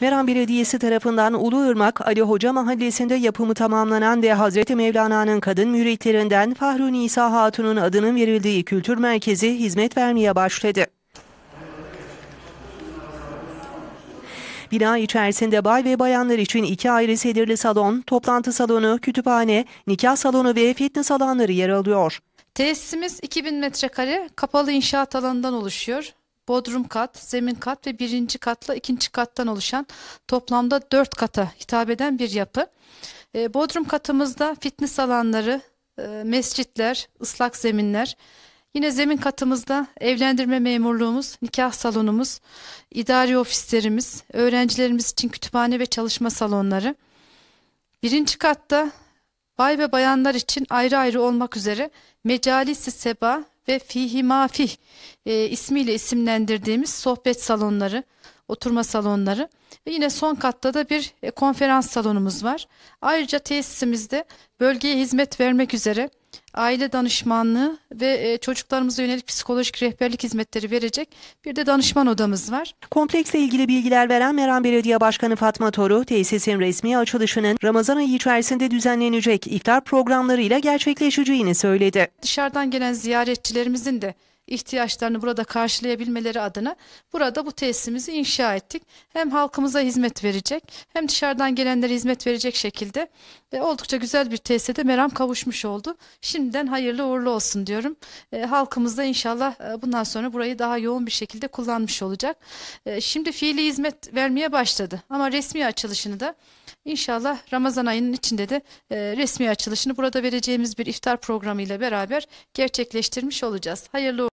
Meran Belediyesi tarafından Uluırmak Ali Hoca Mahallesi'nde yapımı tamamlanan ve Hazreti Mevlana'nın kadın müritlerinden Fahru Nisa Hatun'un adının verildiği kültür merkezi hizmet vermeye başladı. Bina içerisinde bay ve bayanlar için iki ayrı sedirli salon, toplantı salonu, kütüphane, nikah salonu ve fitness alanları yer alıyor. Tesisimiz 2000 metrekare kapalı inşaat alanından oluşuyor bodrum kat, zemin kat ve birinci katla ikinci kattan oluşan toplamda dört kata hitap eden bir yapı. E, bodrum katımızda fitness alanları, e, mescitler, ıslak zeminler, Yine zemin katımızda evlendirme memurluğumuz, nikah salonumuz, idari ofislerimiz, öğrencilerimiz için kütüphane ve çalışma salonları. Birinci katta bay ve bayanlar için ayrı ayrı olmak üzere mecalisi seba ve Fihimafih e, ismiyle isimlendirdiğimiz sohbet salonları oturma salonları ve yine son katta da bir e, konferans salonumuz var. Ayrıca tesisimizde bölgeye hizmet vermek üzere aile danışmanlığı ve e, çocuklarımıza yönelik psikolojik rehberlik hizmetleri verecek bir de danışman odamız var. Kompleksle ilgili bilgiler veren Meran Belediye Başkanı Fatma Toru, tesisin resmi açılışının Ramazan ayı içerisinde düzenlenecek iftar programlarıyla gerçekleşeceğini söyledi. Dışarıdan gelen ziyaretçilerimizin de ihtiyaçlarını burada karşılayabilmeleri adına burada bu tesisimizi inşa ettik. Hem halkımıza hizmet verecek hem dışarıdan gelenlere hizmet verecek şekilde ve oldukça güzel bir tesisede meram kavuşmuş oldu. Şimdiden hayırlı uğurlu olsun diyorum. E, halkımız da inşallah e, bundan sonra burayı daha yoğun bir şekilde kullanmış olacak. E, şimdi fiili hizmet vermeye başladı ama resmi açılışını da inşallah Ramazan ayının içinde de e, resmi açılışını burada vereceğimiz bir iftar programıyla beraber gerçekleştirmiş olacağız. Hayırlı